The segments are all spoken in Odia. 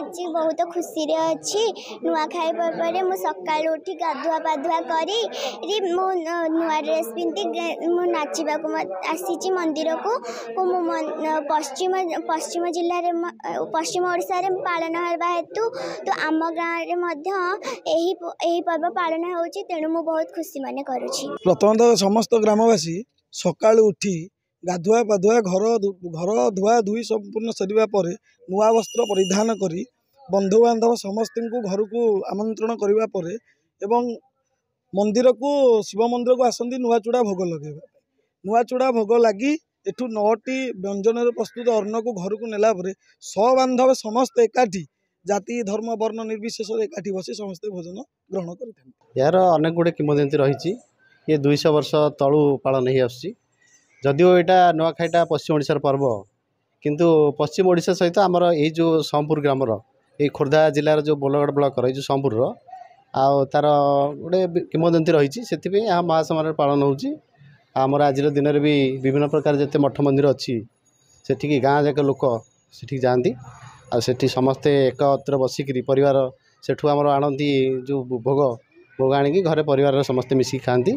ଆଜି ବହୁତ ଖୁସିରେ ଅଛି ନୂଆଖାଇ ପର୍ବରେ ମୁଁ ସକାଳୁ ଉଠି ଗାଧୁଆ ପାଧୁଆ କରି ମୁଁ ନୂଆ ଡ୍ରେସ୍ ପିନ୍ଧି ମୁଁ ନାଚିବାକୁ ଆସିଛି ମନ୍ଦିରକୁ ଓ ମୁଁ ପଶ୍ଚିମ ପଶ୍ଚିମ ଜିଲ୍ଲାରେ ପଶ୍ଚିମ ଓଡ଼ିଶାରେ ପାଳନ ହେବା ହେତୁ ତ ଆମ ଗାଁରେ ମଧ୍ୟ ଏହି ଏହି ପର୍ବ ପାଳନ ହେଉଛି ତେଣୁ ମୁଁ ବହୁତ ଖୁସି ମନେ କରୁଛି ପ୍ରଥମତଃ ସମସ୍ତ ଗ୍ରାମବାସୀ ସକାଳୁ ଉଠି ଗାଧୁଆ ପାଧୁଆ ଘର ଘର ଧୁଆ ଧୁଇ ସମ୍ପୂର୍ଣ୍ଣ ସରିବା ପରେ ନୂଆ ବସ୍ତ୍ର ପରିଧାନ କରି ବନ୍ଧୁବାନ୍ଧବ ସମସ୍ତଙ୍କୁ ଘରକୁ ଆମନ୍ତ୍ରଣ କରିବା ପରେ ଏବଂ ମନ୍ଦିରକୁ ଶିବ ମନ୍ଦିରକୁ ଆସନ୍ତି ନୂଆ ଚୂଡ଼ା ଭୋଗ ଲଗାଇବା ନୂଆ ଚୂଡ଼ା ଭୋଗ ଲାଗି ଏଠୁ ନଅଟି ବ୍ୟଞ୍ଜନରେ ପ୍ରସ୍ତୁତ ଅର୍ଣ୍ଣକୁ ଘରକୁ ନେଲା ପରେ ସବାନ୍ଧବ ସମସ୍ତେ ଏକାଠି ଜାତି ଧର୍ମ ବର୍ଣ୍ଣ ନିର୍ବିଶେଷରେ ଏକାଠି ବସି ସମସ୍ତେ ଭୋଜନ ଗ୍ରହଣ କରିଥାନ୍ତି ଏହାର ଅନେକ ଗୁଡ଼ିଏ କିମ୍ବଦନ୍ତୀ ରହିଛି ଇଏ ଦୁଇଶହ ବର୍ଷ ତଳୁ ପାଳନ ହେଇଆସୁଛି ଯଦିଓ ଏଇଟା ନୂଆଖାଇଟା ପଶ୍ଚିମ ଓଡ଼ିଶାର ପର୍ବ କିନ୍ତୁ ପଶ୍ଚିମ ଓଡ଼ିଶା ସହିତ ଆମର ଏଇ ଯେଉଁ ସମ୍ପୁର ଗ୍ରାମର ଏଇ ଖୋର୍ଦ୍ଧା ଜିଲ୍ଲାର ଯେଉଁ ବୋଲଗଡ଼ ବ୍ଲକର ଏଇ ଯେଉଁ ସମ୍ପୁରର ଆଉ ତା'ର ଗୋଟେ କିମ୍ବଦନ୍ତୀ ରହିଛି ସେଥିପାଇଁ ଏହା ମହାସମାରୋହରେ ପାଳନ ହେଉଛି ଆମର ଆଜିର ଦିନରେ ବି ବିଭିନ୍ନ ପ୍ରକାର ଯେତେ ମଠ ମନ୍ଦିର ଅଛି ସେଠିକି ଗାଁ ଯାକ ଲୋକ ସେଠିକି ଯାଆନ୍ତି ଆଉ ସେଠି ସମସ୍ତେ ଏକତ୍ର ବସିକିରି ପରିବାର ସେଠୁ ଆମର ଆଣନ୍ତି ଯେଉଁ ଭୋଗ ଭୋଗ ଆଣିକି ଘରେ ପରିବାରର ସମସ୍ତେ ମିଶିକି ଖାଆନ୍ତି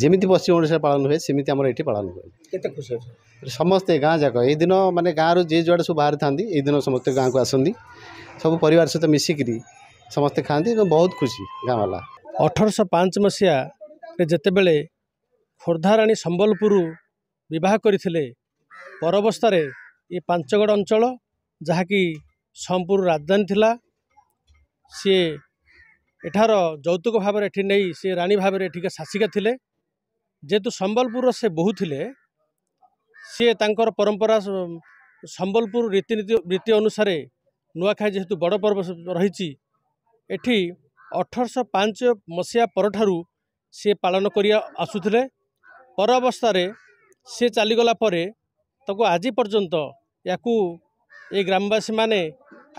ଯେମିତି ପଶ୍ଚିମ ଓଡ଼ିଶାରେ ପାଳନ ହୁଏ ସେମିତି ଆମର ଏଇଠି ପାଳନ ହୁଏ କେତେ ଖୁସି ଅଛି ସମସ୍ତେ ଗାଁ ଯାକ ଏଇଦିନ ମାନେ ଗାଁରୁ ଯିଏ ଯୁଆଡ଼େ ସବୁ ବାହାରିଥାନ୍ତି ଏଇଦିନ ସମସ୍ତେ ଗାଁକୁ ଆସନ୍ତି ସବୁ ପରିବାର ସହିତ ମିଶିକିରି ସମସ୍ତେ ଖାଆନ୍ତି ଏବଂ ବହୁତ ଖୁସି ଗାଁବାଲା ଅଠରଶହ ପାଞ୍ଚ ମସିହାରେ ଯେତେବେଳେ ଖୋର୍ଦ୍ଧାରାଣୀ ସମ୍ବଲପୁର ବିବାହ କରିଥିଲେ ପର ଅବସ୍ଥାରେ ଏ ପାଞ୍ଚଗଡ଼ ଅଞ୍ଚଳ ଯାହାକି ସମ୍ବପୁର ରାଜଧାନୀ ଥିଲା ସିଏ ଏଠାର ଯୌତୁକ ଭାବରେ ଏଠି ନେଇ ସେ ରାଣୀ ଭାବରେ ଏଠିକା ଶାସିକା ଥିଲେ ଯେହେତୁ ସମ୍ବଲପୁରର ସେ ବୋହୂ ଥିଲେ ସିଏ ତାଙ୍କର ପରମ୍ପରା ସମ୍ବଲପୁର ରୀତିନୀତି ରୀତି ଅନୁସାରେ ନୂଆଖାଇ ଯେହେତୁ ବଡ଼ ପର୍ବ ରହିଛି ଏଠି ଅଠରଶହ ପାଞ୍ଚ ମସିହା ପରଠାରୁ ସିଏ ପାଳନ କରି ଆସୁଥିଲେ ପର ଅବସ୍ଥାରେ ସିଏ ଚାଲିଗଲା ପରେ ତାକୁ ଆଜି ପର୍ଯ୍ୟନ୍ତ ୟାକୁ ଏ ଗ୍ରାମବାସୀମାନେ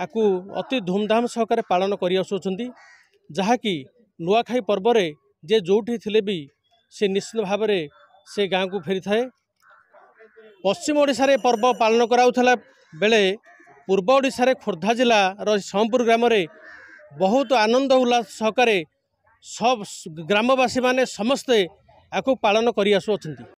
ଆକୁ ଅତି ଧୁମ୍ଧାମ୍ ସହକାରେ ପାଳନ କରି ଆସୁଅଛନ୍ତି ଯାହାକି ନୂଆଖାଇ ପର୍ବରେ ଯିଏ ଯେଉଁଠି ଥିଲେ ବି ସେ ନିଶ୍ଚିତ ଭାବରେ ସେ ଗାଁକୁ ଫେରିଥାଏ ପଶ୍ଚିମ ଓଡ଼ିଶାରେ ପର୍ବ ପାଳନ କରାଯାଉଥିଲା ବେଳେ ପୂର୍ବ ଓଡ଼ିଶାରେ ଖୋର୍ଦ୍ଧା ଜିଲ୍ଲାର ସମ୍ପୁର ଗ୍ରାମରେ ବହୁତ ଆନନ୍ଦ ଉଲ୍ଲାସ ସହକାରେ ସ ଗ୍ରାମବାସୀମାନେ ସମସ୍ତେ ଆକୁ ପାଳନ କରିଆସୁଅଛନ୍ତି